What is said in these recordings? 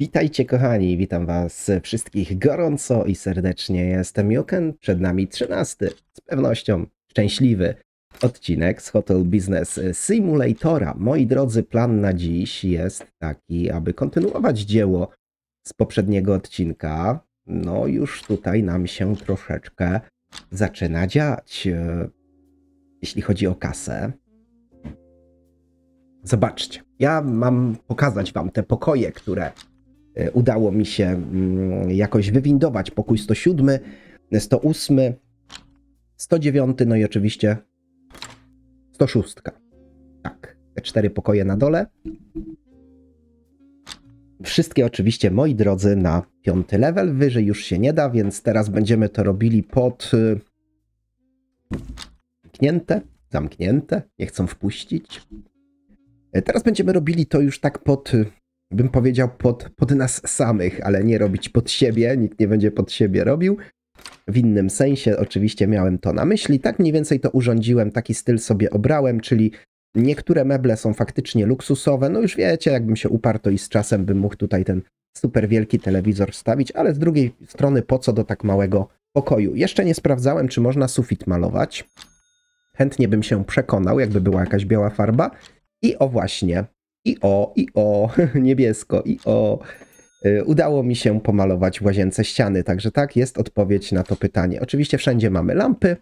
Witajcie kochani, witam was wszystkich gorąco i serdecznie. Jestem Joken, przed nami 13, z pewnością szczęśliwy odcinek z Hotel Business Simulatora. Moi drodzy, plan na dziś jest taki, aby kontynuować dzieło z poprzedniego odcinka. No już tutaj nam się troszeczkę zaczyna dziać, e, jeśli chodzi o kasę. Zobaczcie, ja mam pokazać wam te pokoje, które E, udało mi się mm, jakoś wywindować pokój 107, 108, 109, no i oczywiście 106. Tak, te cztery pokoje na dole. Wszystkie oczywiście, moi drodzy, na piąty level. Wyżej już się nie da, więc teraz będziemy to robili pod... Y, zamknięte? Zamknięte? Nie chcą wpuścić? E, teraz będziemy robili to już tak pod y, bym powiedział, pod, pod nas samych, ale nie robić pod siebie, nikt nie będzie pod siebie robił. W innym sensie oczywiście miałem to na myśli, tak mniej więcej to urządziłem, taki styl sobie obrałem, czyli niektóre meble są faktycznie luksusowe, no już wiecie, jakbym się uparto i z czasem bym mógł tutaj ten super wielki telewizor wstawić, ale z drugiej strony po co do tak małego pokoju? Jeszcze nie sprawdzałem, czy można sufit malować. Chętnie bym się przekonał, jakby była jakaś biała farba. I o właśnie, i o, i o, niebiesko, i o. Y, udało mi się pomalować w łazience ściany, także tak, jest odpowiedź na to pytanie. Oczywiście wszędzie mamy lampy.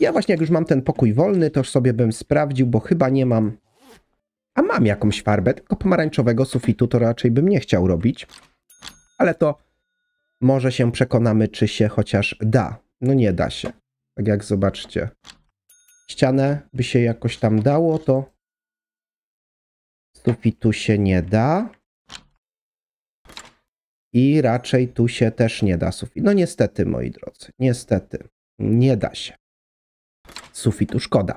Ja właśnie jak już mam ten pokój wolny, to już sobie bym sprawdził, bo chyba nie mam... A mam jakąś farbę, tylko pomarańczowego sufitu to raczej bym nie chciał robić. Ale to może się przekonamy, czy się chociaż da. No nie da się. Tak jak zobaczcie. Ścianę by się jakoś tam dało, to Sufitu się nie da. I raczej tu się też nie da sufit. No niestety, moi drodzy, niestety, nie da się. Sufitu szkoda.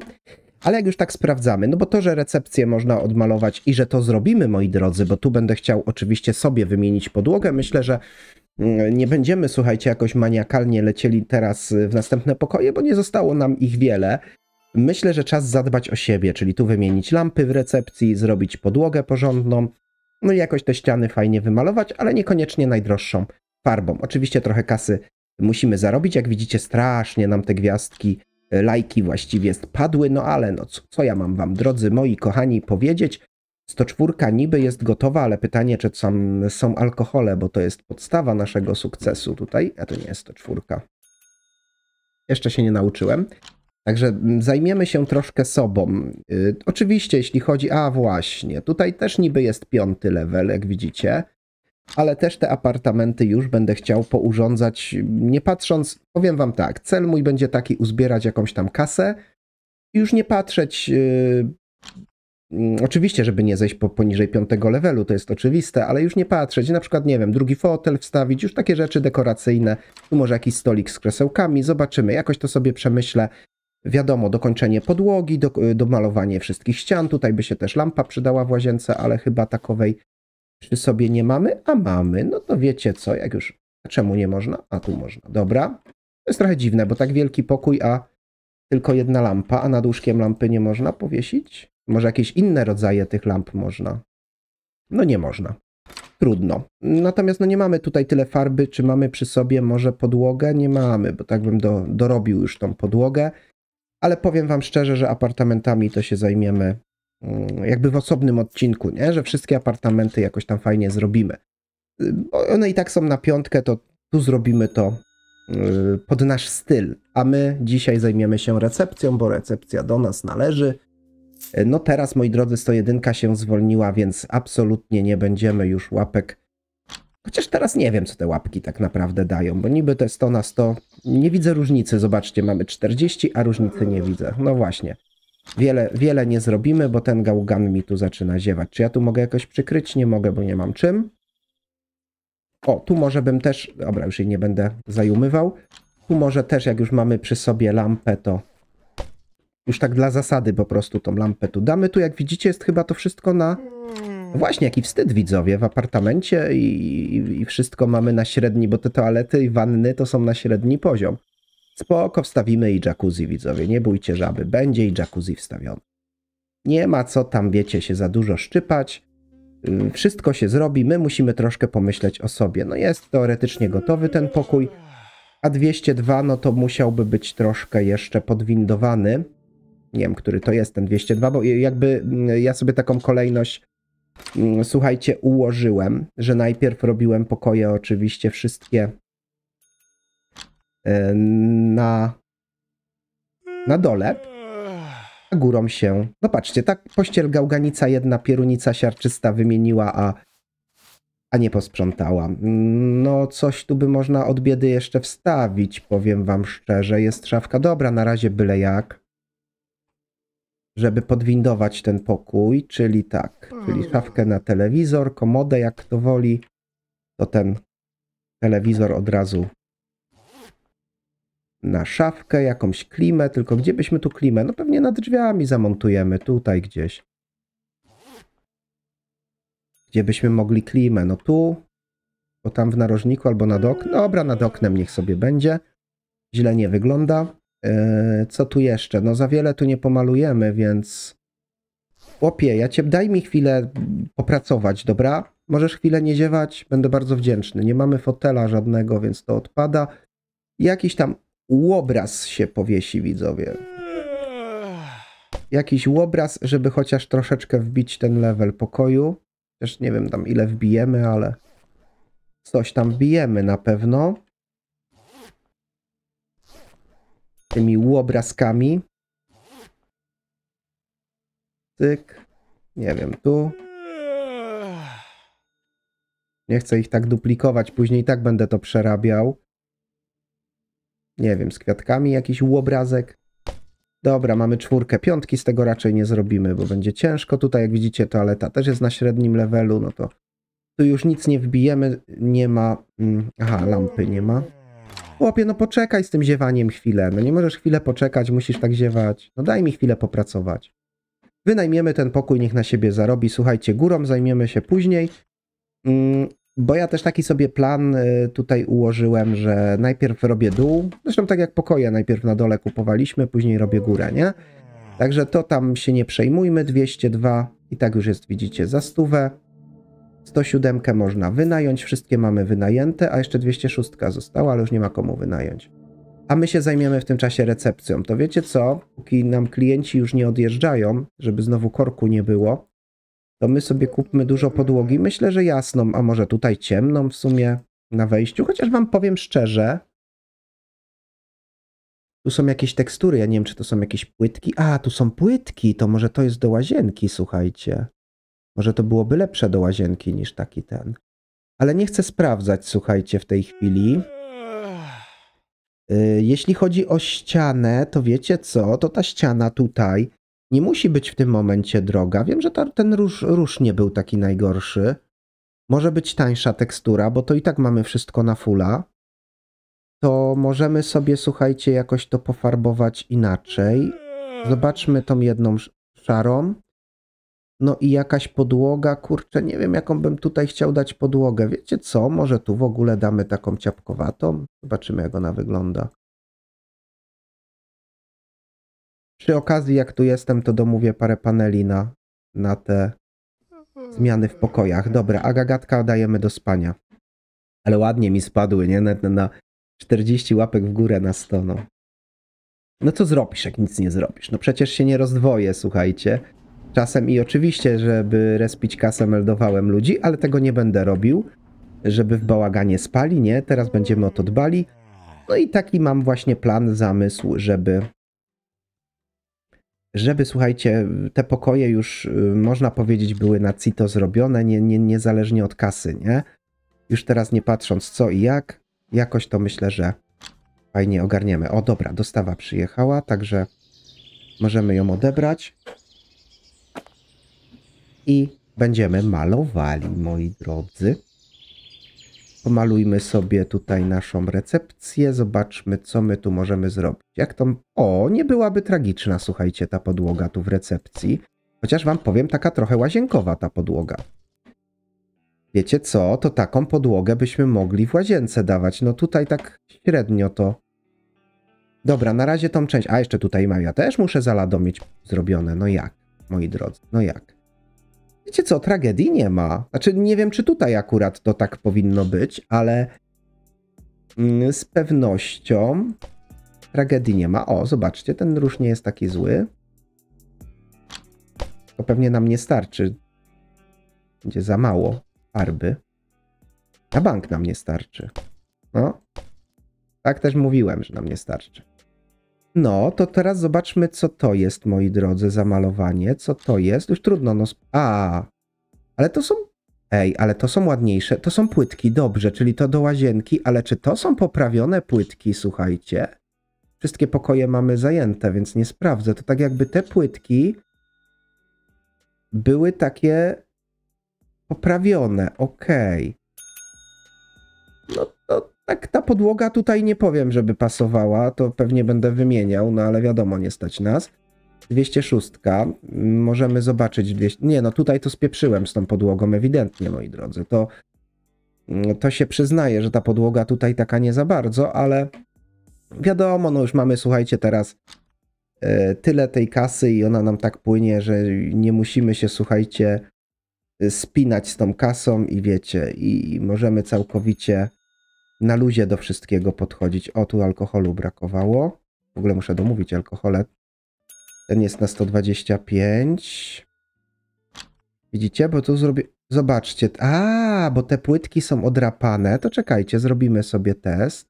Ale jak już tak sprawdzamy, no bo to, że recepcję można odmalować i że to zrobimy, moi drodzy, bo tu będę chciał oczywiście sobie wymienić podłogę, myślę, że mm, nie będziemy, słuchajcie, jakoś maniakalnie lecieli teraz w następne pokoje, bo nie zostało nam ich wiele. Myślę, że czas zadbać o siebie, czyli tu wymienić lampy w recepcji, zrobić podłogę porządną, no i jakoś te ściany fajnie wymalować, ale niekoniecznie najdroższą farbą. Oczywiście trochę kasy musimy zarobić. Jak widzicie, strasznie nam te gwiazdki, e, lajki właściwie spadły, no ale no co, co ja mam wam, drodzy moi kochani, powiedzieć? 104 niby jest gotowa, ale pytanie, czy tam są alkohole, bo to jest podstawa naszego sukcesu tutaj. A to nie jest 104. Jeszcze się nie nauczyłem. Także zajmiemy się troszkę sobą. Y, oczywiście, jeśli chodzi, a właśnie, tutaj też niby jest piąty level, jak widzicie, ale też te apartamenty już będę chciał pourządzać, nie patrząc, powiem wam tak, cel mój będzie taki, uzbierać jakąś tam kasę i już nie patrzeć, yy, oczywiście, żeby nie zejść po, poniżej piątego levelu, to jest oczywiste, ale już nie patrzeć, na przykład, nie wiem, drugi fotel wstawić, już takie rzeczy dekoracyjne, tu może jakiś stolik z krzesełkami, zobaczymy, jakoś to sobie przemyślę, Wiadomo, dokończenie podłogi, do, y, domalowanie wszystkich ścian. Tutaj by się też lampa przydała w łazience, ale chyba takowej przy sobie nie mamy, a mamy. No to wiecie co, jak już. Czemu nie można? A tu można. Dobra. To jest trochę dziwne, bo tak wielki pokój, a tylko jedna lampa, a nad łóżkiem lampy nie można powiesić? Może jakieś inne rodzaje tych lamp można? No nie można. Trudno. Natomiast no nie mamy tutaj tyle farby, czy mamy przy sobie może podłogę? Nie mamy, bo tak bym do, dorobił już tą podłogę ale powiem wam szczerze, że apartamentami to się zajmiemy mm, jakby w osobnym odcinku, nie? że wszystkie apartamenty jakoś tam fajnie zrobimy. Y, one i tak są na piątkę, to tu zrobimy to y, pod nasz styl, a my dzisiaj zajmiemy się recepcją, bo recepcja do nas należy. Y, no teraz, moi drodzy, 101 się zwolniła, więc absolutnie nie będziemy już łapek Chociaż teraz nie wiem, co te łapki tak naprawdę dają, bo niby jest 100 na 100, nie widzę różnicy. Zobaczcie, mamy 40, a różnicy nie widzę. No właśnie. Wiele, wiele nie zrobimy, bo ten gałgan mi tu zaczyna ziewać. Czy ja tu mogę jakoś przykryć? Nie mogę, bo nie mam czym. O, tu może bym też... Dobra, już jej nie będę zajumywał. Tu może też, jak już mamy przy sobie lampę, to już tak dla zasady po prostu tą lampę tu damy. Tu jak widzicie jest chyba to wszystko na Właśnie, jaki wstyd widzowie w apartamencie i, i wszystko mamy na średni, bo te toalety i wanny to są na średni poziom. Spoko, wstawimy i jacuzzi widzowie, nie bójcie żaby, będzie i jacuzzi wstawiony. Nie ma co tam, wiecie, się za dużo szczypać. Y, wszystko się zrobi, my musimy troszkę pomyśleć o sobie. No jest teoretycznie gotowy ten pokój, a 202 no to musiałby być troszkę jeszcze podwindowany. Nie wiem, który to jest ten 202, bo jakby mm, ja sobie taką kolejność Mm, słuchajcie, ułożyłem, że najpierw robiłem pokoje oczywiście wszystkie e, na, na dole, a górą się... No patrzcie, tak pościel gałganica jedna, pierunica siarczysta wymieniła, a, a nie posprzątała. No coś tu by można od biedy jeszcze wstawić, powiem wam szczerze. Jest szafka dobra, na razie byle jak żeby podwindować ten pokój, czyli tak, czyli mm. szafkę na telewizor, komodę jak kto woli, to ten telewizor od razu na szafkę, jakąś klimę, tylko gdzie byśmy tu klimę? No pewnie nad drzwiami zamontujemy, tutaj gdzieś. Gdzie byśmy mogli klimę? No tu, bo tam w narożniku albo nad oknem. Mm. Dobra, nad oknem niech sobie będzie. Źle nie wygląda. Yy, co tu jeszcze? No za wiele tu nie pomalujemy, więc... Chłopie, ja cię daj mi chwilę popracować, dobra? Możesz chwilę nie ziewać, będę bardzo wdzięczny. Nie mamy fotela żadnego, więc to odpada. Jakiś tam łobraz się powiesi, widzowie. Jakiś łobraz, żeby chociaż troszeczkę wbić ten level pokoju. Też nie wiem tam ile wbijemy, ale coś tam bijemy na pewno. tymi łobrazkami. Cyk. Nie wiem, tu. Nie chcę ich tak duplikować, później tak będę to przerabiał. Nie wiem, z kwiatkami jakiś łobrazek. Dobra, mamy czwórkę, piątki z tego raczej nie zrobimy, bo będzie ciężko. Tutaj jak widzicie toaleta też jest na średnim levelu, no to tu już nic nie wbijemy, nie ma... Mm, aha, lampy nie ma chłopie, no poczekaj z tym ziewaniem chwilę. No nie możesz chwilę poczekać, musisz tak ziewać. No daj mi chwilę popracować. Wynajmiemy ten pokój, niech na siebie zarobi. Słuchajcie, górą zajmiemy się później. Mm, bo ja też taki sobie plan y, tutaj ułożyłem, że najpierw robię dół. Zresztą tak jak pokoje, najpierw na dole kupowaliśmy, później robię górę, nie? Także to tam się nie przejmujmy. 202 i tak już jest, widzicie, za stówę. 107 można wynająć, wszystkie mamy wynajęte, a jeszcze 206 została, ale już nie ma komu wynająć. A my się zajmiemy w tym czasie recepcją. To wiecie co? Póki nam klienci już nie odjeżdżają, żeby znowu korku nie było, to my sobie kupmy dużo podłogi. Myślę, że jasną, a może tutaj ciemną w sumie na wejściu. Chociaż wam powiem szczerze, tu są jakieś tekstury, ja nie wiem, czy to są jakieś płytki. A, tu są płytki, to może to jest do łazienki, słuchajcie. Może to byłoby lepsze do łazienki niż taki ten. Ale nie chcę sprawdzać, słuchajcie, w tej chwili. Y, jeśli chodzi o ścianę, to wiecie co? To ta ściana tutaj nie musi być w tym momencie droga. Wiem, że ta, ten róż, róż nie był taki najgorszy. Może być tańsza tekstura, bo to i tak mamy wszystko na fula. To możemy sobie, słuchajcie, jakoś to pofarbować inaczej. Zobaczmy tą jedną szarą. No i jakaś podłoga, kurczę, nie wiem jaką bym tutaj chciał dać podłogę. Wiecie co, może tu w ogóle damy taką ciapkowatą? Zobaczymy jak ona wygląda. Przy okazji jak tu jestem, to domówię parę paneli na, na te zmiany w pokojach. Dobra, a gagatka dajemy do spania. Ale ładnie mi spadły, nie? Na, na 40 łapek w górę na 100, no. No co zrobisz, jak nic nie zrobisz? No przecież się nie rozdwoję, słuchajcie. Czasem i oczywiście, żeby respić kasę, meldowałem ludzi, ale tego nie będę robił, żeby w bałaganie spali, nie, teraz będziemy o to dbali. No i taki mam właśnie plan, zamysł, żeby żeby, słuchajcie, te pokoje już, y, można powiedzieć, były na CITO zrobione, nie, nie, niezależnie od kasy, nie? Już teraz nie patrząc co i jak, jakoś to myślę, że fajnie ogarniemy. O, dobra, dostawa przyjechała, także możemy ją odebrać i będziemy malowali, moi drodzy. Pomalujmy sobie tutaj naszą recepcję, zobaczmy, co my tu możemy zrobić. Jak to... O, nie byłaby tragiczna, słuchajcie, ta podłoga tu w recepcji. Chociaż wam powiem, taka trochę łazienkowa ta podłoga. Wiecie co, to taką podłogę byśmy mogli w łazience dawać. No tutaj tak średnio to... Dobra, na razie tą część... A, jeszcze tutaj mam, ja też muszę zaladomieć zrobione. No jak, moi drodzy, no jak wiecie co, tragedii nie ma. Znaczy, nie wiem, czy tutaj akurat to tak powinno być, ale mm, z pewnością tragedii nie ma. O, zobaczcie, ten róż nie jest taki zły. To pewnie nam nie starczy. Będzie za mało farby. Na bank nam nie starczy. No. Tak też mówiłem, że nam nie starczy. No, to teraz zobaczmy, co to jest, moi drodzy, zamalowanie. Co to jest? Już trudno, no... A, ale to są... Ej, ale to są ładniejsze. To są płytki, dobrze, czyli to do łazienki, ale czy to są poprawione płytki, słuchajcie? Wszystkie pokoje mamy zajęte, więc nie sprawdzę. To tak jakby te płytki były takie poprawione, okej. Okay. No to tak ta podłoga tutaj nie powiem, żeby pasowała, to pewnie będę wymieniał, no ale wiadomo, nie stać nas. 206, możemy zobaczyć 200, nie no tutaj to spieprzyłem z tą podłogą ewidentnie, moi drodzy, to, mm, to się przyznaje, że ta podłoga tutaj taka nie za bardzo, ale wiadomo, no już mamy, słuchajcie, teraz e, tyle tej kasy i ona nam tak płynie, że nie musimy się, słuchajcie, spinać z tą kasą i wiecie, i możemy całkowicie na luzie do wszystkiego podchodzić. O, tu alkoholu brakowało. W ogóle muszę domówić alkohole. Ten jest na 125. Widzicie? Bo tu zrobię... Zobaczcie. A, bo te płytki są odrapane. To czekajcie, zrobimy sobie test.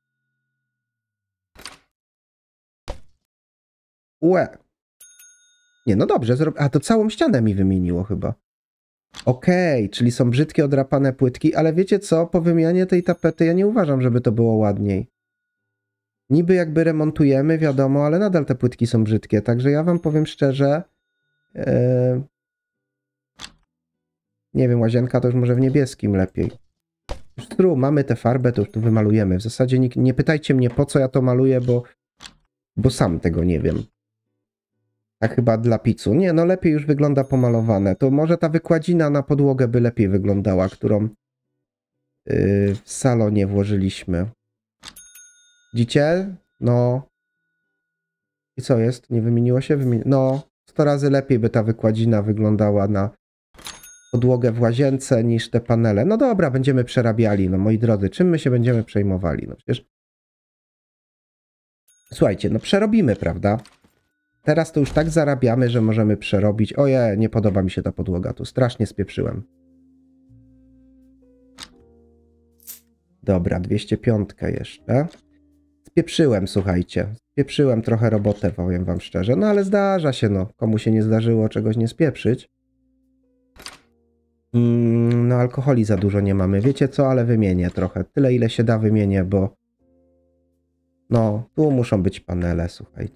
Ue. Nie, no dobrze. Zro... A, to całą ścianę mi wymieniło chyba. Okej, okay, czyli są brzydkie, odrapane płytki, ale wiecie co? Po wymianie tej tapety ja nie uważam, żeby to było ładniej. Niby jakby remontujemy, wiadomo, ale nadal te płytki są brzydkie, także ja wam powiem szczerze... Yy... Nie wiem, łazienka to już może w niebieskim lepiej. Już mamy tę farbę, to już tu wymalujemy. W zasadzie nie, nie pytajcie mnie, po co ja to maluję, bo, bo sam tego nie wiem. A tak chyba dla picu. Nie, no lepiej już wygląda pomalowane. To może ta wykładzina na podłogę by lepiej wyglądała, którą yy, w salonie włożyliśmy. Widzicie? No. I co jest? Nie wymieniło się? Wymieni no, 100 razy lepiej by ta wykładzina wyglądała na podłogę w łazience niż te panele. No dobra, będziemy przerabiali. No moi drodzy, czym my się będziemy przejmowali? No przecież... Słuchajcie, no przerobimy, prawda? Teraz to już tak zarabiamy, że możemy przerobić. Oje, nie podoba mi się ta podłoga tu. Strasznie spieprzyłem. Dobra, 205 jeszcze. Spieprzyłem, słuchajcie. Spieprzyłem trochę robotę, powiem wam szczerze. No ale zdarza się, no. Komu się nie zdarzyło czegoś nie spieprzyć. Mm, no alkoholi za dużo nie mamy. Wiecie co, ale wymienię trochę. Tyle ile się da wymienię, bo... No, tu muszą być panele, słuchajcie.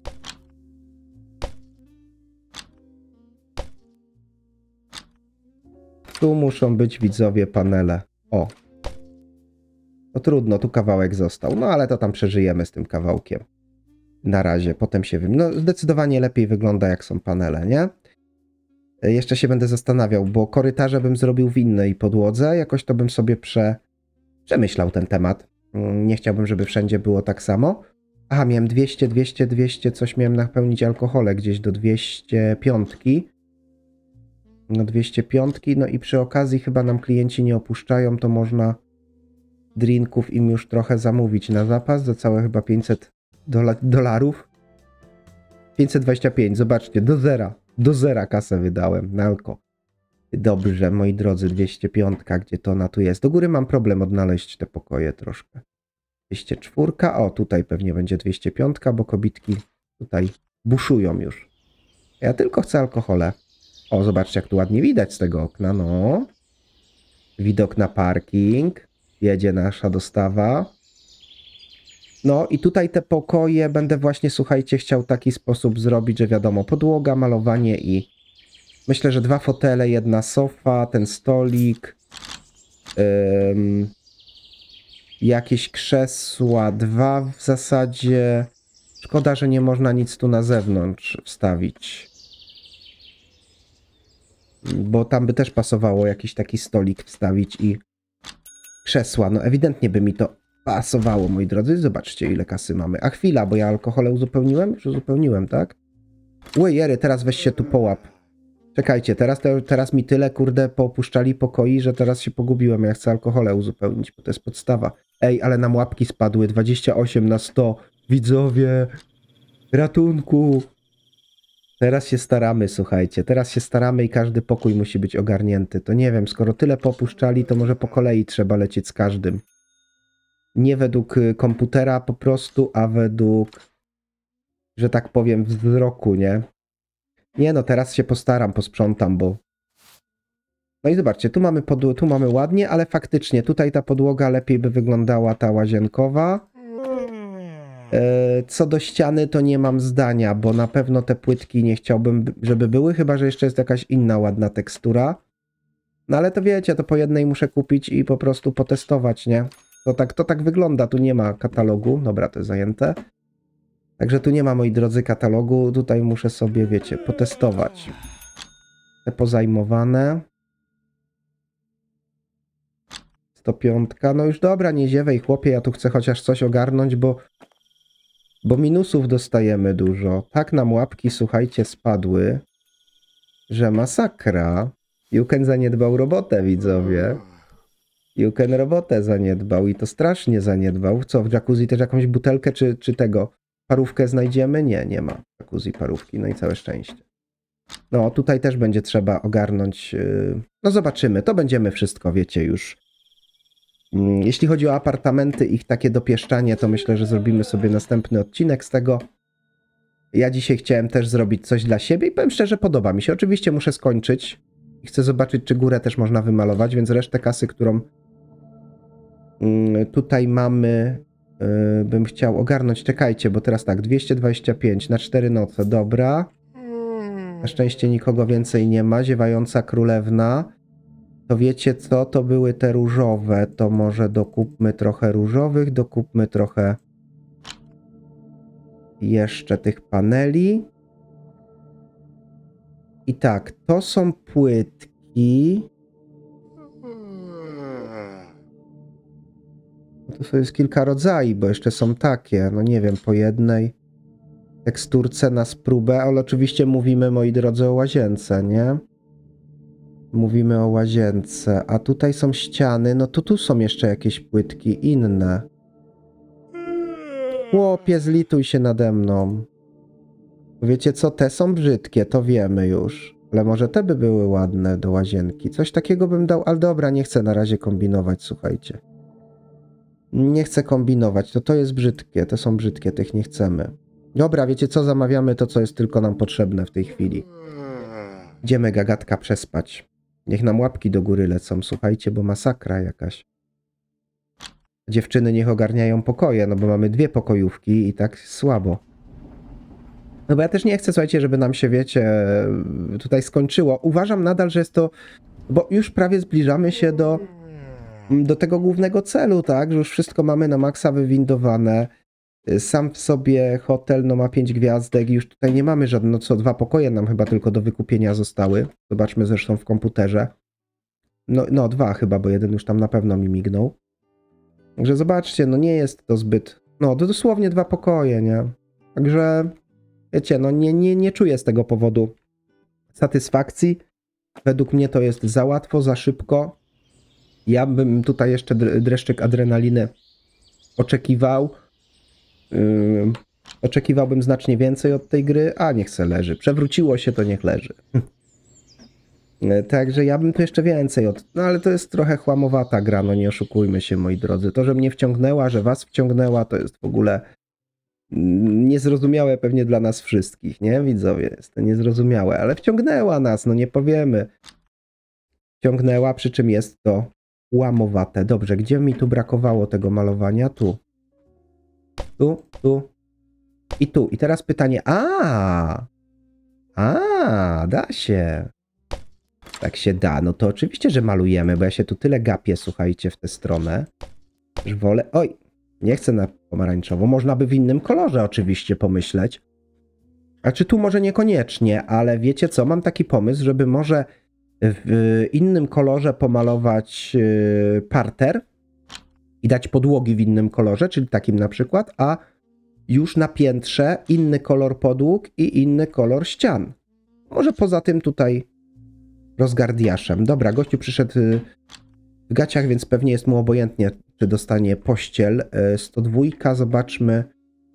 Tu muszą być widzowie panele. O. No trudno, tu kawałek został. No ale to tam przeżyjemy z tym kawałkiem. Na razie, potem się wiem. No zdecydowanie lepiej wygląda jak są panele, nie? E, jeszcze się będę zastanawiał, bo korytarze bym zrobił w innej podłodze. Jakoś to bym sobie prze... przemyślał ten temat. Mm, nie chciałbym, żeby wszędzie było tak samo. Aha, miałem 200, 200, 200, coś miałem napełnić alkohole gdzieś do 205 na 205. No i przy okazji chyba nam klienci nie opuszczają, to można drinków im już trochę zamówić na zapas za całe chyba 500 dola dolarów. 525, zobaczcie, do zera, do zera kasę wydałem na alko. Dobrze, moi drodzy, 205, gdzie to na tu jest. Do góry mam problem odnaleźć te pokoje troszkę. 204, o tutaj pewnie będzie 205, bo kobitki tutaj buszują już. Ja tylko chcę alkohole. O, zobaczcie, jak tu ładnie widać z tego okna, no. Widok na parking. Jedzie nasza dostawa. No i tutaj te pokoje będę właśnie, słuchajcie, chciał w taki sposób zrobić, że wiadomo, podłoga, malowanie i myślę, że dwa fotele, jedna sofa, ten stolik, ym, jakieś krzesła, dwa w zasadzie. Szkoda, że nie można nic tu na zewnątrz wstawić. Bo tam by też pasowało jakiś taki stolik wstawić i krzesła. No ewidentnie by mi to pasowało, moi drodzy. Zobaczcie, ile kasy mamy. A chwila, bo ja alkohole uzupełniłem? Już uzupełniłem, tak? Ujery, teraz weź się tu połap. Czekajcie, teraz, te, teraz mi tyle, kurde, poopuszczali pokoi, że teraz się pogubiłem. Ja chcę alkohole uzupełnić, bo to jest podstawa. Ej, ale nam łapki spadły. 28 na 100. Widzowie, ratunku. Teraz się staramy, słuchajcie. Teraz się staramy i każdy pokój musi być ogarnięty. To nie wiem, skoro tyle popuszczali, to może po kolei trzeba lecieć z każdym. Nie według y, komputera po prostu, a według, że tak powiem, wzroku, nie? Nie no, teraz się postaram, posprzątam, bo... No i zobaczcie, tu mamy, tu mamy ładnie, ale faktycznie tutaj ta podłoga lepiej by wyglądała, ta łazienkowa. E, co do ściany, to nie mam zdania, bo na pewno te płytki nie chciałbym, żeby były, chyba że jeszcze jest jakaś inna ładna tekstura. No ale to wiecie, to po jednej muszę kupić i po prostu potestować, nie? To tak, to tak wygląda, tu nie ma katalogu. Dobra, to jest zajęte. Także tu nie ma, moi drodzy, katalogu. Tutaj muszę sobie, wiecie, potestować. Te pozajmowane. 105. No już dobra, nie chłopie, ja tu chcę chociaż coś ogarnąć, bo bo minusów dostajemy dużo. Tak nam łapki, słuchajcie, spadły, że masakra. Juken zaniedbał robotę, widzowie. Juken robotę zaniedbał i to strasznie zaniedbał. Co, w jacuzzi też jakąś butelkę czy, czy tego? Parówkę znajdziemy? Nie, nie ma jacuzzi parówki, no i całe szczęście. No, tutaj też będzie trzeba ogarnąć. Yy, no, zobaczymy. To będziemy wszystko, wiecie, już Mm, jeśli chodzi o apartamenty, ich takie dopieszczanie, to myślę, że zrobimy sobie następny odcinek z tego. Ja dzisiaj chciałem też zrobić coś dla siebie i powiem szczerze, podoba mi się. Oczywiście muszę skończyć i chcę zobaczyć, czy górę też można wymalować, więc resztę kasy, którą mm, tutaj mamy, y, bym chciał ogarnąć. Czekajcie, bo teraz tak, 225 na 4 noce, dobra. Na szczęście nikogo więcej nie ma. Ziewająca królewna to wiecie co, to były te różowe, to może dokupmy trochę różowych, dokupmy trochę jeszcze tych paneli. I tak, to są płytki. To jest kilka rodzajów, bo jeszcze są takie, no nie wiem, po jednej teksturce na spróbę, ale oczywiście mówimy, moi drodzy, o łazience, nie? mówimy o łazience, a tutaj są ściany, no to tu są jeszcze jakieś płytki inne. Chłopie, zlituj się nade mną. Wiecie co, te są brzydkie, to wiemy już. Ale może te by były ładne do łazienki. Coś takiego bym dał, ale dobra, nie chcę na razie kombinować, słuchajcie. Nie chcę kombinować, to to jest brzydkie, To są brzydkie, tych nie chcemy. Dobra, wiecie co, zamawiamy to, co jest tylko nam potrzebne w tej chwili. Idziemy gagatka przespać. Niech nam łapki do góry lecą, słuchajcie, bo masakra jakaś. Dziewczyny niech ogarniają pokoje, no bo mamy dwie pokojówki i tak słabo. No bo ja też nie chcę, słuchajcie, żeby nam się, wiecie, tutaj skończyło. Uważam nadal, że jest to, bo już prawie zbliżamy się do, do tego głównego celu, tak? Że już wszystko mamy na maksa wywindowane. Sam w sobie hotel no, ma 5 gwiazdek, już tutaj nie mamy żadnego, no, co dwa pokoje nam chyba tylko do wykupienia zostały. Zobaczmy zresztą w komputerze. No, no dwa chyba, bo jeden już tam na pewno mi mignął. Także zobaczcie, no nie jest to zbyt. No, to dosłownie dwa pokoje, nie? Także wiecie, no nie, nie, nie czuję z tego powodu satysfakcji. Według mnie to jest za łatwo, za szybko. Ja bym tutaj jeszcze dreszczyk adrenaliny oczekiwał oczekiwałbym znacznie więcej od tej gry, a niech se leży. Przewróciło się, to niech leży. E, także ja bym tu jeszcze więcej od... No ale to jest trochę chłamowata gra, no nie oszukujmy się, moi drodzy. To, że mnie wciągnęła, że was wciągnęła, to jest w ogóle mm, niezrozumiałe pewnie dla nas wszystkich, nie? Widzowie, jest to niezrozumiałe, ale wciągnęła nas, no nie powiemy. Wciągnęła, przy czym jest to łamowate. Dobrze, gdzie mi tu brakowało tego malowania? Tu tu, tu i tu. I teraz pytanie, a, a, da się. Tak się da, no to oczywiście, że malujemy, bo ja się tu tyle gapię, słuchajcie, w tę stronę, że wolę, oj, nie chcę na pomarańczowo, można by w innym kolorze oczywiście pomyśleć. A czy tu może niekoniecznie, ale wiecie co, mam taki pomysł, żeby może w innym kolorze pomalować y, parter, i dać podłogi w innym kolorze, czyli takim na przykład, a już na piętrze inny kolor podłóg i inny kolor ścian. Może poza tym tutaj rozgardiaszem. Dobra, gościu przyszedł y, w gaciach, więc pewnie jest mu obojętnie, czy dostanie pościel. 102, y, zobaczmy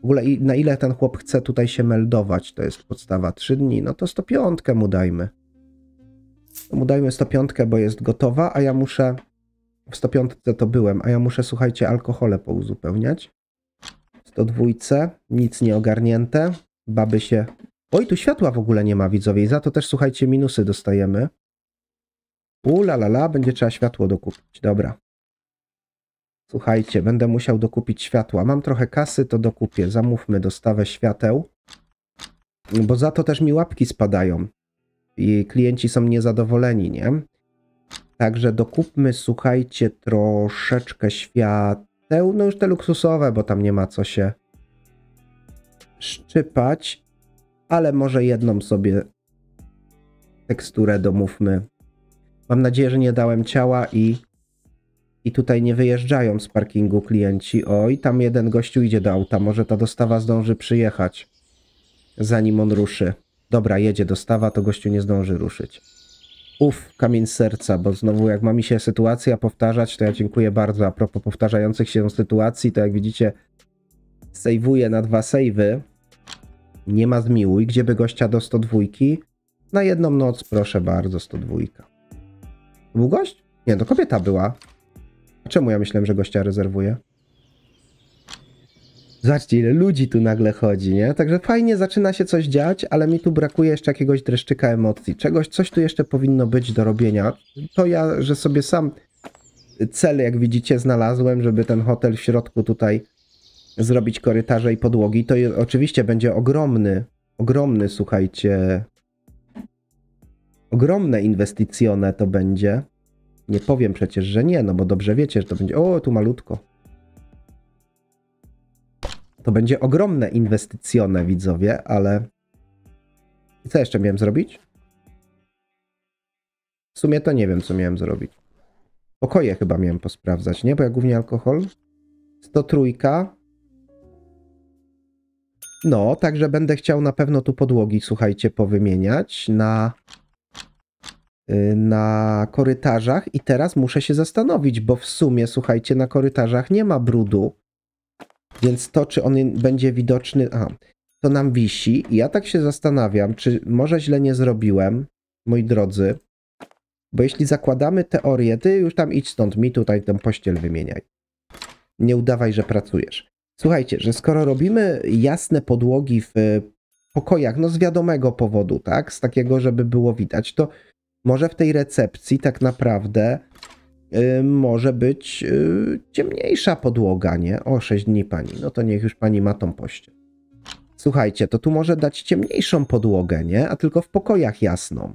w ogóle na ile ten chłop chce tutaj się meldować. To jest podstawa 3 dni. No to 105 mu dajmy. Mu dajmy 105, bo jest gotowa, a ja muszę w 105 to byłem, a ja muszę, słuchajcie, alkohole pouzupełniać. 102 nic nie ogarnięte. Baby się... Oj, tu światła w ogóle nie ma, widzowie. I za to też, słuchajcie, minusy dostajemy. U la la la, będzie trzeba światło dokupić. Dobra. Słuchajcie, będę musiał dokupić światła. Mam trochę kasy, to dokupię. Zamówmy dostawę świateł. Bo za to też mi łapki spadają. I klienci są niezadowoleni, nie? Także dokupmy, słuchajcie, troszeczkę świateł. No już te luksusowe, bo tam nie ma co się szczypać. Ale może jedną sobie teksturę domówmy. Mam nadzieję, że nie dałem ciała i, i tutaj nie wyjeżdżają z parkingu klienci. Oj, tam jeden gościu idzie do auta. Może ta dostawa zdąży przyjechać, zanim on ruszy. Dobra, jedzie dostawa, to gościu nie zdąży ruszyć. Uf, kamień serca, bo znowu jak ma mi się sytuacja powtarzać, to ja dziękuję bardzo. A propos powtarzających się sytuacji, to jak widzicie, sejwuję na dwa sejwy. Nie ma zmiłuj. Gdzie by gościa do 102? Na jedną noc, proszę bardzo, 102. Długość? Nie, to kobieta była. czemu ja myślałem, że gościa rezerwuje? Zobaczcie, ile ludzi tu nagle chodzi, nie? Także fajnie zaczyna się coś dziać, ale mi tu brakuje jeszcze jakiegoś dreszczyka emocji. Czegoś, coś tu jeszcze powinno być do robienia. To ja, że sobie sam cel, jak widzicie, znalazłem, żeby ten hotel w środku tutaj zrobić korytarze i podłogi. To oczywiście będzie ogromny, ogromny, słuchajcie, ogromne inwestycjone to będzie. Nie powiem przecież, że nie, no bo dobrze wiecie, że to będzie... O, tu malutko. To będzie ogromne inwestycjone, widzowie, ale... co jeszcze miałem zrobić? W sumie to nie wiem, co miałem zrobić. Pokoje chyba miałem posprawdzać, nie? Bo ja głównie alkohol. 103. No, także będę chciał na pewno tu podłogi, słuchajcie, powymieniać na, y, na korytarzach. I teraz muszę się zastanowić, bo w sumie, słuchajcie, na korytarzach nie ma brudu. Więc to, czy on będzie widoczny, a to nam wisi. I ja tak się zastanawiam, czy może źle nie zrobiłem, moi drodzy. Bo jeśli zakładamy teorię, ty już tam idź stąd, mi tutaj tę pościel wymieniaj. Nie udawaj, że pracujesz. Słuchajcie, że skoro robimy jasne podłogi w e, pokojach, no z wiadomego powodu, tak? Z takiego, żeby było widać, to może w tej recepcji tak naprawdę Y, może być y, ciemniejsza podłoga, nie? O, 6 dni pani. No to niech już pani ma tą pościel. Słuchajcie, to tu może dać ciemniejszą podłogę, nie? A tylko w pokojach jasną.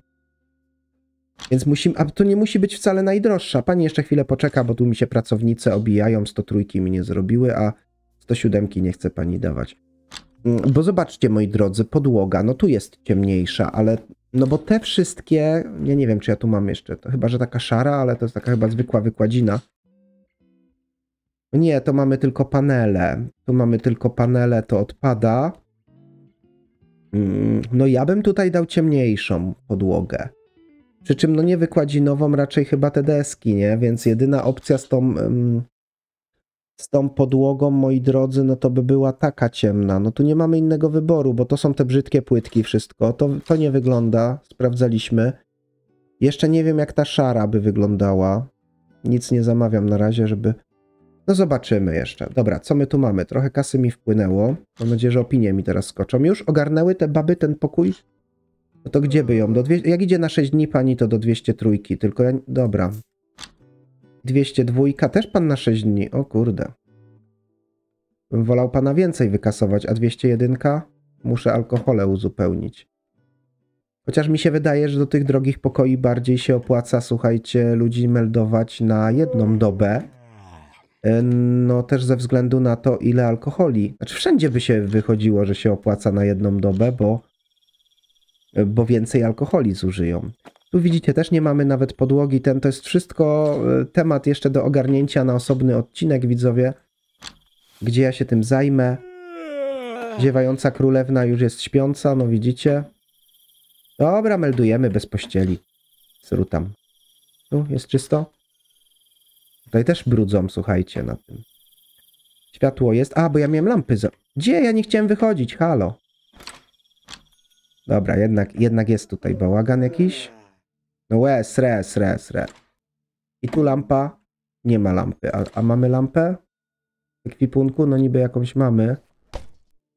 Więc musimy, a to nie musi być wcale najdroższa. Pani jeszcze chwilę poczeka, bo tu mi się pracownice obijają, 103 mi nie zrobiły, a 107 nie chce pani dawać. Mm, bo zobaczcie, moi drodzy, podłoga, no tu jest ciemniejsza, ale no bo te wszystkie, ja nie wiem, czy ja tu mam jeszcze, to chyba, że taka szara, ale to jest taka chyba zwykła wykładzina. Nie, to mamy tylko panele. Tu mamy tylko panele, to odpada. Mm, no ja bym tutaj dał ciemniejszą podłogę. Przy czym no nie wykładzinową, raczej chyba te deski, nie? Więc jedyna opcja z tą um, z tą podłogą, moi drodzy, no to by była taka ciemna. No tu nie mamy innego wyboru, bo to są te brzydkie płytki, wszystko. To, to nie wygląda, sprawdzaliśmy. Jeszcze nie wiem, jak ta szara by wyglądała. Nic nie zamawiam na razie, żeby. No zobaczymy jeszcze. Dobra, co my tu mamy? Trochę kasy mi wpłynęło. Mam nadzieję, że opinie mi teraz skoczą. Już ogarnęły te baby ten pokój? No to gdzie by ją? Do dwie... Jak idzie na 6 dni pani, to do 200 trójki. Tylko ja... Dobra, 202 też pan na 6 dni, o kurde. Wolał pana więcej wykasować, a 201 muszę alkohole uzupełnić. Chociaż mi się wydaje, że do tych drogich pokoi bardziej się opłaca, słuchajcie, ludzi meldować na jedną dobę. E, no też ze względu na to, ile alkoholi. Znaczy wszędzie by się wychodziło, że się opłaca na jedną dobę, bo, bo więcej alkoholi zużyją. Tu widzicie, też nie mamy nawet podłogi. Ten to jest wszystko e, temat jeszcze do ogarnięcia na osobny odcinek, widzowie, gdzie ja się tym zajmę. Ziewająca królewna już jest śpiąca, no widzicie. Dobra, meldujemy bez pościeli. Srutam. Tu jest czysto. Tutaj też brudzą, słuchajcie, na tym. Światło jest. A, bo ja miałem lampy. Za... Gdzie? Ja nie chciałem wychodzić. Halo. Dobra, jednak, jednak jest tutaj bałagan jakiś. No łe, sre, sre, sre. I tu lampa. Nie ma lampy. A, a mamy lampę? W ekwipunku? No niby jakąś mamy.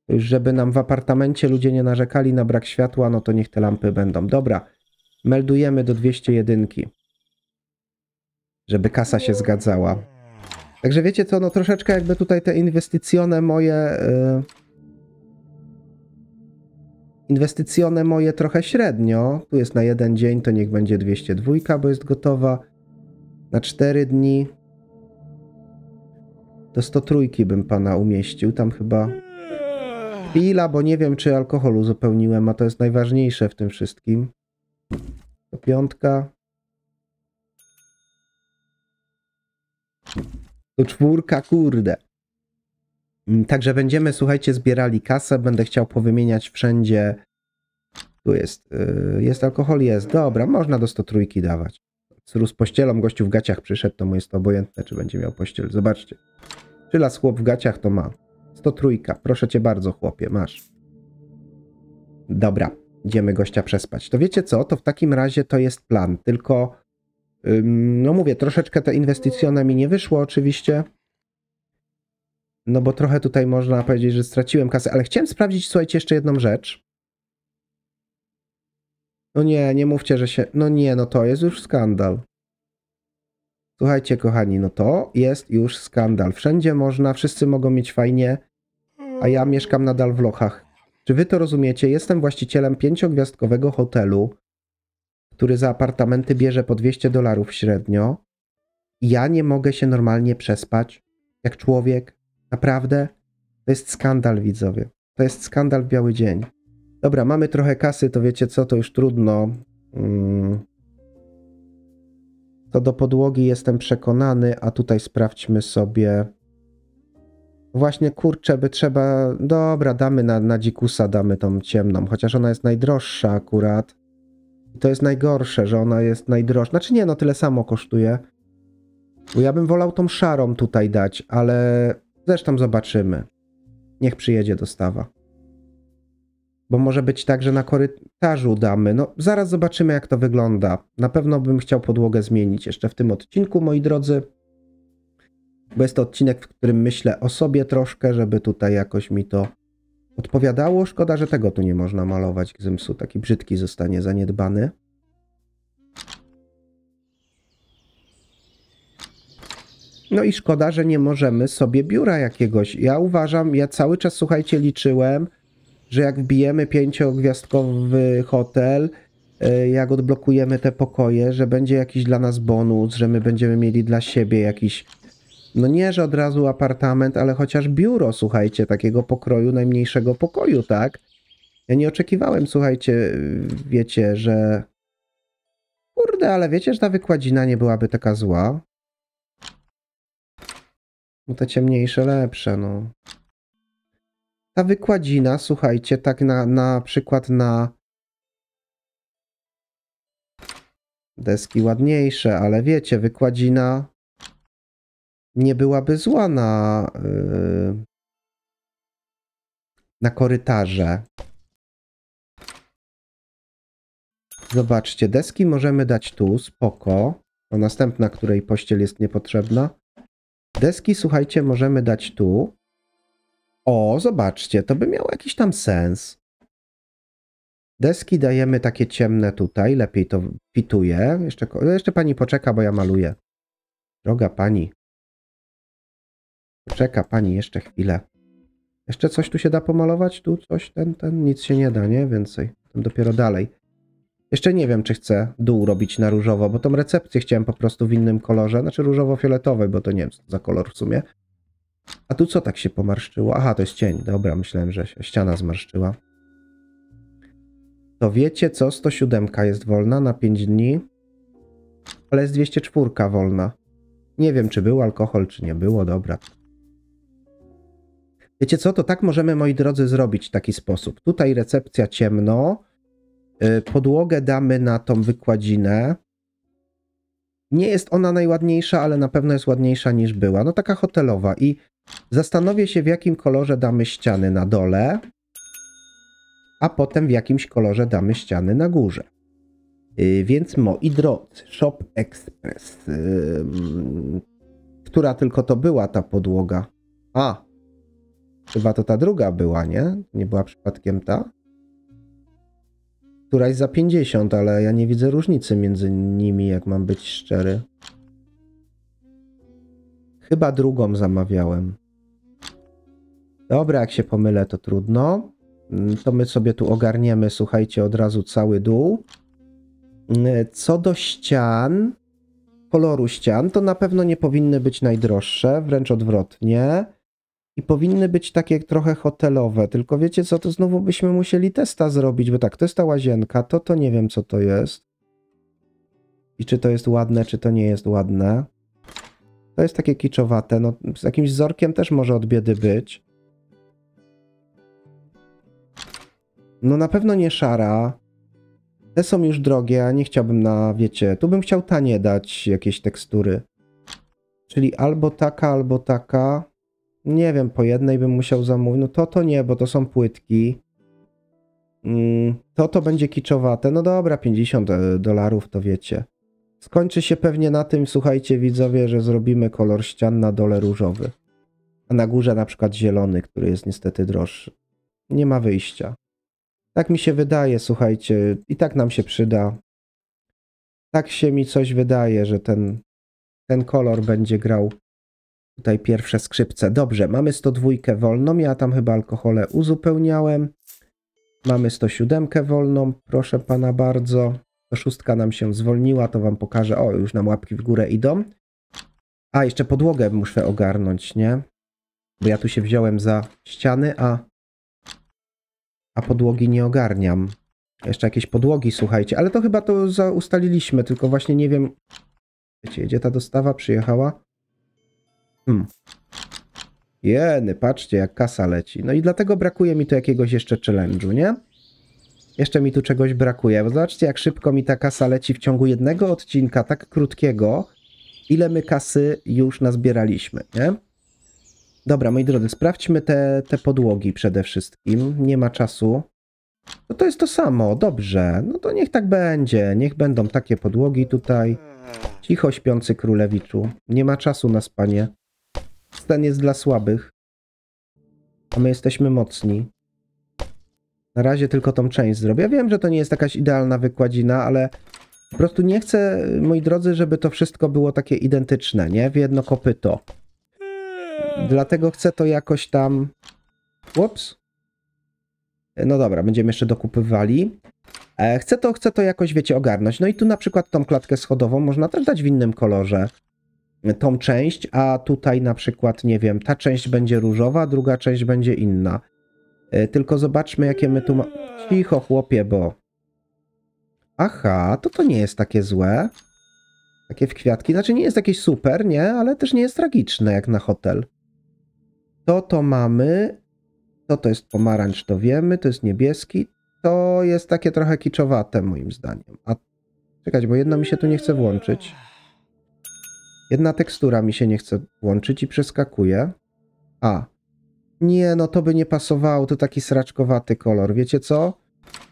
żeby nam w apartamencie ludzie nie narzekali na brak światła, no to niech te lampy będą. Dobra. Meldujemy do 201. Żeby kasa się zgadzała. Także wiecie co, no troszeczkę jakby tutaj te inwestycjone moje... Yy Inwestycjone moje trochę średnio. Tu jest na jeden dzień, to niech będzie 202, bo jest gotowa. Na 4 dni do 103 bym pana umieścił. Tam chyba chwila, bo nie wiem, czy alkoholu zupełniłem, a to jest najważniejsze w tym wszystkim. To piątka. To czwórka, kurde. Mm, także będziemy, słuchajcie, zbierali kasę. Będę chciał powymieniać wszędzie. Tu jest, y, jest alkohol, jest. Dobra, można do sto trójki dawać. Cyrus pościelą, gościu w gaciach przyszedł, to mu jest to obojętne, czy będzie miał pościel. Zobaczcie. Czy las chłop w gaciach to ma. Sto trójka. Proszę cię bardzo, chłopie, masz. Dobra, idziemy gościa przespać. To wiecie co? To w takim razie to jest plan, tylko no mówię, troszeczkę te inwestycjone mi nie wyszło oczywiście no bo trochę tutaj można powiedzieć, że straciłem kasę, ale chciałem sprawdzić, słuchajcie, jeszcze jedną rzecz. No nie, nie mówcie, że się... No nie, no to jest już skandal. Słuchajcie, kochani, no to jest już skandal. Wszędzie można, wszyscy mogą mieć fajnie, a ja mieszkam nadal w Lochach. Czy wy to rozumiecie? Jestem właścicielem pięciogwiazdkowego hotelu, który za apartamenty bierze po 200 dolarów średnio. Ja nie mogę się normalnie przespać, jak człowiek. Naprawdę? To jest skandal, widzowie. To jest skandal w biały dzień. Dobra, mamy trochę kasy, to wiecie co, to już trudno. Mm. To do podłogi jestem przekonany, a tutaj sprawdźmy sobie. Właśnie kurczę, by trzeba. Dobra, damy na, na dzikusa, damy tą ciemną, chociaż ona jest najdroższa akurat. I to jest najgorsze, że ona jest najdroższa. Znaczy nie, no tyle samo kosztuje. Bo ja bym wolał tą szarą tutaj dać, ale Zresztą zobaczymy. Niech przyjedzie dostawa. Bo może być tak, że na korytarzu damy. No, zaraz zobaczymy, jak to wygląda. Na pewno bym chciał podłogę zmienić jeszcze w tym odcinku, moi drodzy. Bo jest to odcinek, w którym myślę o sobie troszkę, żeby tutaj jakoś mi to odpowiadało. Szkoda, że tego tu nie można malować gzymsu. Taki brzydki zostanie zaniedbany. No i szkoda, że nie możemy sobie biura jakiegoś. Ja uważam, ja cały czas, słuchajcie, liczyłem, że jak wbijemy pięciogwiazdkowy hotel, e, jak odblokujemy te pokoje, że będzie jakiś dla nas bonus, że my będziemy mieli dla siebie jakiś, no nie, że od razu apartament, ale chociaż biuro, słuchajcie, takiego pokroju, najmniejszego pokoju, tak? Ja nie oczekiwałem, słuchajcie, wiecie, że... Kurde, ale wiecie, że ta wykładzina nie byłaby taka zła. No te ciemniejsze lepsze, no. Ta wykładzina, słuchajcie, tak na, na przykład na deski ładniejsze, ale wiecie, wykładzina nie byłaby zła na, yy, na korytarze. Zobaczcie, deski możemy dać tu, spoko. A następna, której pościel jest niepotrzebna. Deski, słuchajcie, możemy dać tu. O, zobaczcie, to by miało jakiś tam sens. Deski dajemy takie ciemne tutaj, lepiej to wituje. Jeszcze, no, jeszcze pani poczeka, bo ja maluję. Droga pani. Czeka pani jeszcze chwilę. Jeszcze coś tu się da pomalować? Tu coś, ten, ten, nic się nie da, nie? Więcej. Tam dopiero dalej. Jeszcze nie wiem, czy chcę dół robić na różowo, bo tą recepcję chciałem po prostu w innym kolorze, znaczy różowo-fioletowej, bo to nie wiem co za kolor w sumie. A tu co tak się pomarszczyło? Aha, to jest cień. Dobra, myślałem, że się ściana zmarszczyła. To wiecie co? 107 jest wolna na 5 dni, ale jest 204 wolna. Nie wiem, czy był alkohol, czy nie było, dobra. Wiecie co? To tak możemy, moi drodzy, zrobić w taki sposób. Tutaj recepcja ciemno, E, podłogę damy na tą wykładzinę. Nie jest ona najładniejsza, ale na pewno jest ładniejsza niż była. No taka hotelowa. I zastanowię się, w jakim kolorze damy ściany na dole, a potem w jakimś kolorze damy ściany na górze. E, więc moi drodzy, Shop Express. która tylko to była ta podłoga? A, chyba to ta druga była, nie? Nie była przypadkiem ta? Któraś za 50, ale ja nie widzę różnicy między nimi, jak mam być szczery. Chyba drugą zamawiałem. Dobra, jak się pomylę, to trudno. To my sobie tu ogarniemy, słuchajcie, od razu cały dół. Co do ścian, koloru ścian, to na pewno nie powinny być najdroższe, wręcz odwrotnie i powinny być takie trochę hotelowe. Tylko wiecie co, to znowu byśmy musieli testa zrobić, bo tak, to jest ta łazienka, to to nie wiem co to jest. I czy to jest ładne, czy to nie jest ładne. To jest takie kiczowate, no z jakimś wzorkiem też może od biedy być. No na pewno nie szara. Te są już drogie, a nie chciałbym na, wiecie, tu bym chciał tanie dać jakieś tekstury. Czyli albo taka, albo taka nie wiem, po jednej bym musiał zamówić. No to to nie, bo to są płytki. Mm, to to będzie kiczowate. No dobra, 50 e, dolarów to wiecie. Skończy się pewnie na tym, słuchajcie widzowie, że zrobimy kolor ścian na dole różowy. A na górze na przykład zielony, który jest niestety droższy. Nie ma wyjścia. Tak mi się wydaje, słuchajcie, i tak nam się przyda. Tak się mi coś wydaje, że ten, ten kolor będzie grał Tutaj pierwsze skrzypce. Dobrze, mamy 102 wolną. Ja tam chyba alkohole uzupełniałem. Mamy 107 wolną. Proszę pana bardzo. 106 nam się zwolniła, to wam pokażę. O, już nam łapki w górę idą. A, jeszcze podłogę muszę ogarnąć, nie? Bo ja tu się wziąłem za ściany, a, a podłogi nie ogarniam. Jeszcze jakieś podłogi, słuchajcie. Ale to chyba to ustaliliśmy, tylko właśnie nie wiem... Wiecie, gdzie ta dostawa przyjechała? Hmm. Jeny, patrzcie jak kasa leci. No i dlatego brakuje mi tu jakiegoś jeszcze challenge'u, nie? Jeszcze mi tu czegoś brakuje, bo zobaczcie jak szybko mi ta kasa leci w ciągu jednego odcinka, tak krótkiego, ile my kasy już nazbieraliśmy, nie? Dobra, moi drodzy, sprawdźmy te, te podłogi przede wszystkim. Nie ma czasu. No to jest to samo, dobrze. No to niech tak będzie. Niech będą takie podłogi tutaj. Cicho śpiący królewiczu. Nie ma czasu na spanie. Ten jest dla słabych. A my jesteśmy mocni. Na razie tylko tą część zrobię. Ja wiem, że to nie jest jakaś idealna wykładzina, ale po prostu nie chcę, moi drodzy, żeby to wszystko było takie identyczne, nie? W jedno kopyto. Dlatego chcę to jakoś tam... Ups. No dobra, będziemy jeszcze dokupywali. E, chcę to, chcę to jakoś, wiecie, ogarnąć. No i tu na przykład tą klatkę schodową można też dać w innym kolorze tą część, a tutaj na przykład, nie wiem, ta część będzie różowa, druga część będzie inna. E, tylko zobaczmy, jakie my tu ma... Cicho, chłopie, bo... Aha, to to nie jest takie złe. Takie w kwiatki. Znaczy nie jest jakieś super, nie? Ale też nie jest tragiczne, jak na hotel. To to mamy. To to jest pomarańcz, to wiemy. To jest niebieski. To jest takie trochę kiczowate, moim zdaniem. A... Czekać, bo jedno mi się tu nie chce włączyć. Jedna tekstura mi się nie chce łączyć i przeskakuje. A. Nie, no to by nie pasowało, to taki sraczkowaty kolor. Wiecie co?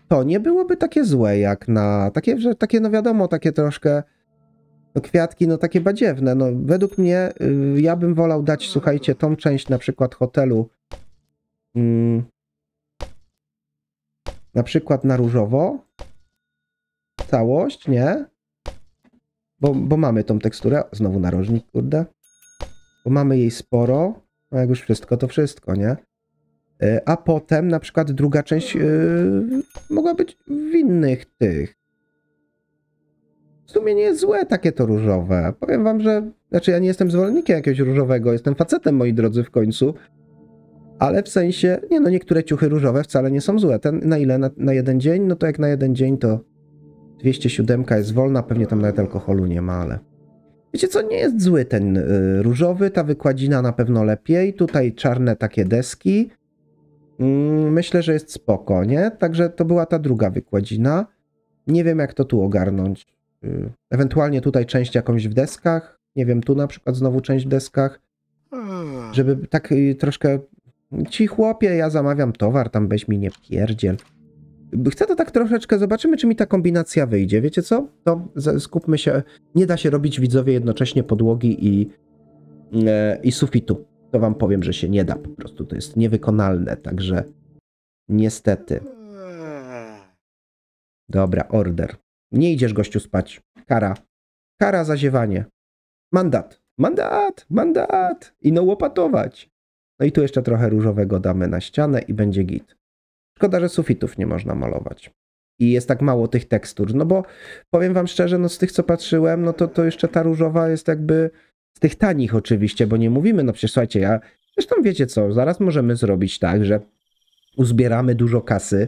To nie byłoby takie złe jak na... Takie, że, takie no wiadomo, takie troszkę... No kwiatki, no takie badziewne. No według mnie, y, ja bym wolał dać, słuchajcie, tą część na przykład hotelu mm, na przykład na różowo. Całość, nie? Bo, bo mamy tą teksturę, znowu narożnik, kurde. Bo mamy jej sporo, no jak już wszystko, to wszystko, nie? E, a potem na przykład druga część yy, mogła być w innych tych. W sumie nie jest złe takie to różowe. Powiem wam, że... Znaczy ja nie jestem zwolennikiem jakiegoś różowego, jestem facetem, moi drodzy, w końcu. Ale w sensie, nie no, niektóre ciuchy różowe wcale nie są złe. Ten na ile? Na, na jeden dzień? No to jak na jeden dzień to 207 jest wolna, pewnie tam nawet alkoholu nie ma, ale... Wiecie co, nie jest zły ten y, różowy, ta wykładzina na pewno lepiej, tutaj czarne takie deski. Y, myślę, że jest spoko, nie? Także to była ta druga wykładzina. Nie wiem jak to tu ogarnąć. Y, ewentualnie tutaj część jakąś w deskach, nie wiem, tu na przykład znowu część w deskach. Żeby tak y, troszkę... Ci chłopie, ja zamawiam towar, tam weź mi nie pierdziel. Chcę to tak troszeczkę, zobaczymy, czy mi ta kombinacja wyjdzie. Wiecie co? To skupmy się. Nie da się robić widzowie jednocześnie podłogi i, e, i sufitu. To wam powiem, że się nie da po prostu. To jest niewykonalne, także niestety. Dobra, order. Nie idziesz gościu spać. Kara. Kara za ziewanie. Mandat. Mandat, mandat. I no łopatować. No i tu jeszcze trochę różowego damy na ścianę i będzie git. Szkoda, że sufitów nie można malować. I jest tak mało tych tekstur. No bo powiem wam szczerze, no z tych co patrzyłem, no to, to jeszcze ta różowa jest jakby z tych tanich oczywiście, bo nie mówimy, no przecież słuchajcie, ja zresztą wiecie co, zaraz możemy zrobić tak, że uzbieramy dużo kasy,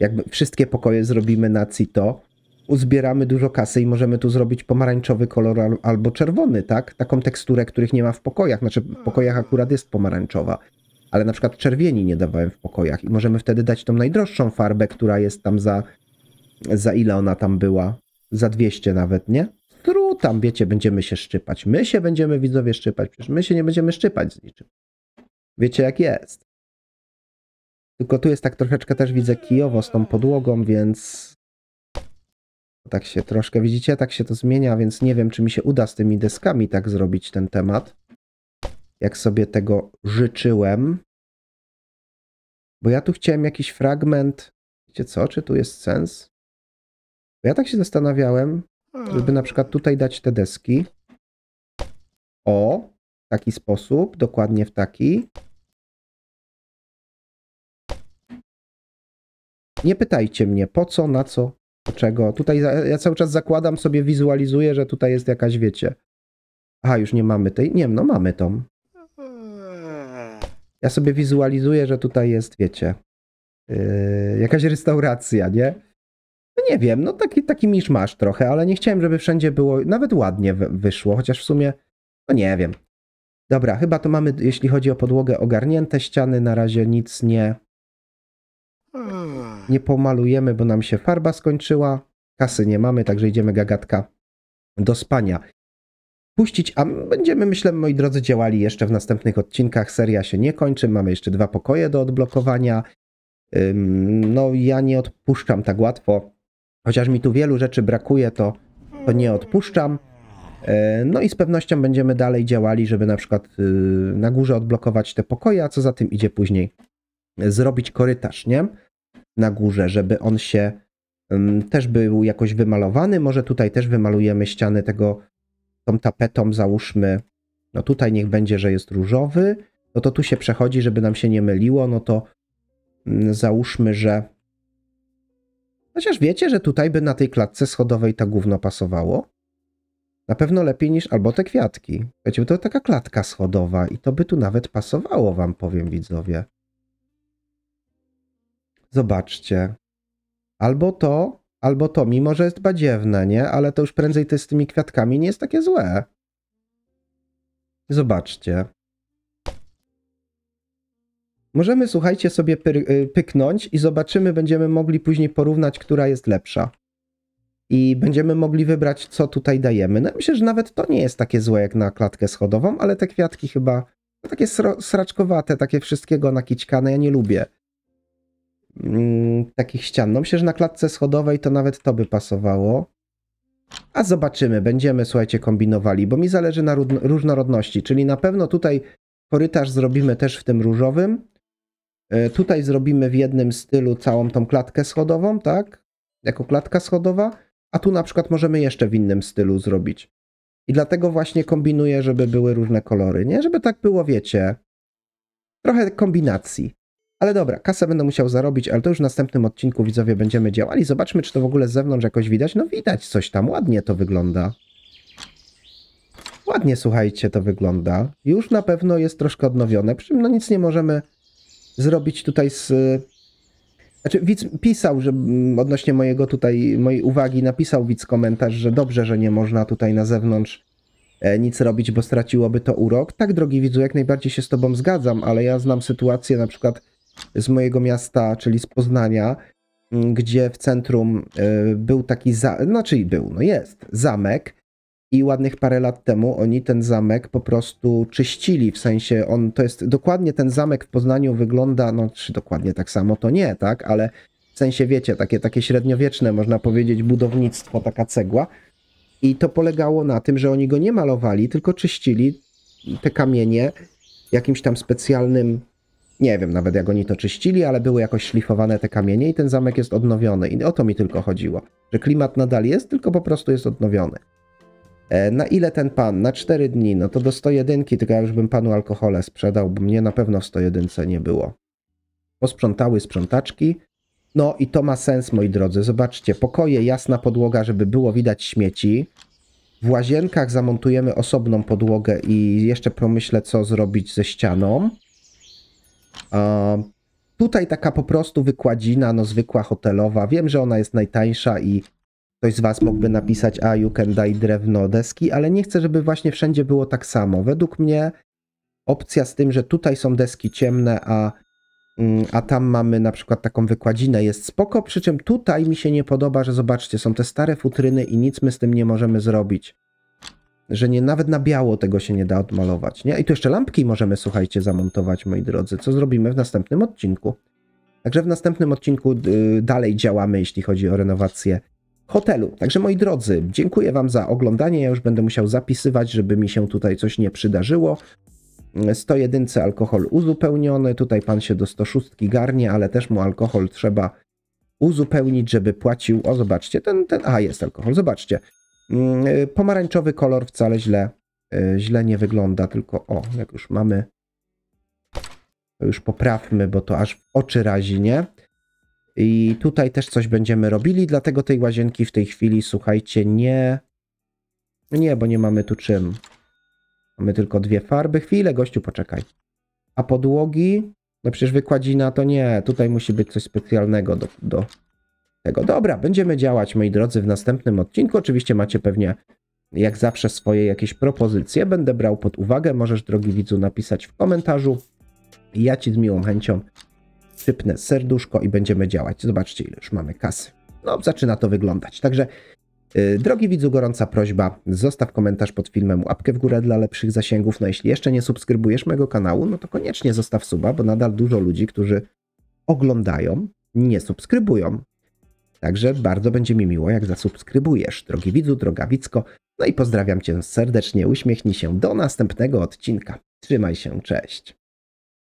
jakby wszystkie pokoje zrobimy na CITO, uzbieramy dużo kasy i możemy tu zrobić pomarańczowy kolor albo czerwony, tak? Taką teksturę, których nie ma w pokojach, znaczy w pokojach akurat jest pomarańczowa ale na przykład czerwieni nie dawałem w pokojach i możemy wtedy dać tą najdroższą farbę, która jest tam za, za ile ona tam była, za 200 nawet, nie? Tru, tam wiecie, będziemy się szczypać. My się będziemy widzowie szczypać, przecież my się nie będziemy szczypać z niczym. Wiecie jak jest. Tylko tu jest tak troszeczkę też widzę kijowo z tą podłogą, więc tak się troszkę, widzicie, tak się to zmienia, więc nie wiem, czy mi się uda z tymi deskami tak zrobić ten temat jak sobie tego życzyłem. Bo ja tu chciałem jakiś fragment. Wiecie co, czy tu jest sens? Bo ja tak się zastanawiałem, żeby na przykład tutaj dać te deski. O, w taki sposób, dokładnie w taki. Nie pytajcie mnie, po co, na co, do czego. Tutaj ja cały czas zakładam sobie, wizualizuję, że tutaj jest jakaś, wiecie. Aha, już nie mamy tej. Nie, no mamy tą ja sobie wizualizuję, że tutaj jest, wiecie, yy, jakaś restauracja, nie? No nie wiem, no taki, taki miszmasz trochę, ale nie chciałem, żeby wszędzie było, nawet ładnie wyszło, chociaż w sumie, no nie wiem. Dobra, chyba to mamy, jeśli chodzi o podłogę, ogarnięte ściany, na razie nic nie, hmm. nie pomalujemy, bo nam się farba skończyła, kasy nie mamy, także idziemy gagatka do spania puścić, a będziemy, myślę, moi drodzy, działali jeszcze w następnych odcinkach. Seria się nie kończy, mamy jeszcze dwa pokoje do odblokowania. No, ja nie odpuszczam tak łatwo. Chociaż mi tu wielu rzeczy brakuje, to, to nie odpuszczam. E, no i z pewnością będziemy dalej działali, żeby na przykład y, na górze odblokować te pokoje, a co za tym idzie później, zrobić korytarz, nie? Na górze, żeby on się też był jakoś wymalowany. Może tutaj też wymalujemy ściany tego tą tapetą załóżmy, no tutaj niech będzie, że jest różowy, no to tu się przechodzi, żeby nam się nie myliło, no to mm, załóżmy, że chociaż wiecie, że tutaj by na tej klatce schodowej ta gówno pasowało. Na pewno lepiej niż albo te kwiatki. Wiecie, to taka klatka schodowa i to by tu nawet pasowało wam, powiem widzowie. Zobaczcie. Albo to Albo to, mimo że jest badziewne, nie? Ale to już prędzej to z tymi kwiatkami nie jest takie złe. Zobaczcie. Możemy, słuchajcie, sobie y, pyknąć i zobaczymy, będziemy mogli później porównać, która jest lepsza. I będziemy mogli wybrać, co tutaj dajemy. No myślę, że nawet to nie jest takie złe jak na klatkę schodową, ale te kwiatki chyba no, takie sraczkowate, takie wszystkiego nakićkane, ja nie lubię. Mm, takich ścian. No myślę, że na klatce schodowej to nawet to by pasowało. A zobaczymy, będziemy, słuchajcie, kombinowali, bo mi zależy na różnorodności, czyli na pewno tutaj korytarz zrobimy też w tym różowym. E, tutaj zrobimy w jednym stylu całą tą klatkę schodową, tak? Jako klatka schodowa, a tu na przykład możemy jeszcze w innym stylu zrobić. I dlatego właśnie kombinuję, żeby były różne kolory, nie? Żeby tak było, wiecie, trochę kombinacji. Ale dobra, kasę będę musiał zarobić, ale to już w następnym odcinku widzowie będziemy działali. Zobaczmy, czy to w ogóle z zewnątrz jakoś widać. No widać coś tam, ładnie to wygląda. Ładnie, słuchajcie, to wygląda. Już na pewno jest troszkę odnowione, przy czym no nic nie możemy zrobić tutaj z... Znaczy, widz pisał, że mm, odnośnie mojego tutaj, mojej uwagi, napisał widz komentarz, że dobrze, że nie można tutaj na zewnątrz e, nic robić, bo straciłoby to urok. Tak, drogi widzu, jak najbardziej się z tobą zgadzam, ale ja znam sytuację na przykład z mojego miasta, czyli z Poznania, mm, gdzie w centrum e, był taki, za- znaczy był, no jest, zamek i ładnych parę lat temu oni ten zamek po prostu czyścili, w sensie on, to jest, dokładnie ten zamek w Poznaniu wygląda, no czy dokładnie tak samo, to nie, tak, ale w sensie wiecie, takie, takie średniowieczne można powiedzieć budownictwo, taka cegła i to polegało na tym, że oni go nie malowali, tylko czyścili te kamienie jakimś tam specjalnym nie wiem nawet jak oni to czyścili, ale były jakoś szlifowane te kamienie i ten zamek jest odnowiony. I o to mi tylko chodziło, że klimat nadal jest, tylko po prostu jest odnowiony. E, na ile ten pan? Na 4 dni. No to do 101, tylko ja już bym panu alkohole sprzedał, bo mnie na pewno w 101 nie było. Posprzątały sprzątaczki. No i to ma sens, moi drodzy. Zobaczcie, pokoje, jasna podłoga, żeby było widać śmieci. W łazienkach zamontujemy osobną podłogę i jeszcze pomyślę, co zrobić ze ścianą. Tutaj taka po prostu wykładzina, no zwykła hotelowa. Wiem, że ona jest najtańsza i ktoś z Was mógłby napisać, a you can daj drewno deski, ale nie chcę, żeby właśnie wszędzie było tak samo. Według mnie opcja z tym, że tutaj są deski ciemne, a, mm, a tam mamy na przykład taką wykładzinę jest spoko, przy czym tutaj mi się nie podoba, że zobaczcie, są te stare futryny i nic my z tym nie możemy zrobić że nie, nawet na biało tego się nie da odmalować, nie? I tu jeszcze lampki możemy, słuchajcie, zamontować, moi drodzy, co zrobimy w następnym odcinku. Także w następnym odcinku y, dalej działamy, jeśli chodzi o renowację hotelu. Także moi drodzy, dziękuję Wam za oglądanie. Ja już będę musiał zapisywać, żeby mi się tutaj coś nie przydarzyło. 101 alkohol uzupełniony. Tutaj pan się do 106 garnie, ale też mu alkohol trzeba uzupełnić, żeby płacił. O, zobaczcie, ten, ten, a jest alkohol, zobaczcie. Mm, y, pomarańczowy kolor wcale źle, y, źle nie wygląda, tylko o, jak już mamy, to już poprawmy, bo to aż w oczy razi, nie? I tutaj też coś będziemy robili, dlatego tej łazienki w tej chwili, słuchajcie, nie... Nie, bo nie mamy tu czym. Mamy tylko dwie farby. Chwilę, gościu, poczekaj. A podłogi? No przecież wykładzina to nie. Tutaj musi być coś specjalnego do, do, tego. Dobra, będziemy działać, moi drodzy, w następnym odcinku. Oczywiście macie pewnie, jak zawsze, swoje jakieś propozycje. Będę brał pod uwagę. Możesz, drogi widzu, napisać w komentarzu. Ja ci z miłą chęcią sypnę serduszko i będziemy działać. Zobaczcie, ile już mamy kasy. No, zaczyna to wyglądać. Także, yy, drogi widzu, gorąca prośba, zostaw komentarz pod filmem, łapkę w górę dla lepszych zasięgów. No, jeśli jeszcze nie subskrybujesz mojego kanału, no to koniecznie zostaw suba, bo nadal dużo ludzi, którzy oglądają, nie subskrybują. Także bardzo będzie mi miło, jak zasubskrybujesz, drogi widzu, droga widzko. No i pozdrawiam cię serdecznie, uśmiechnij się do następnego odcinka. Trzymaj się, cześć.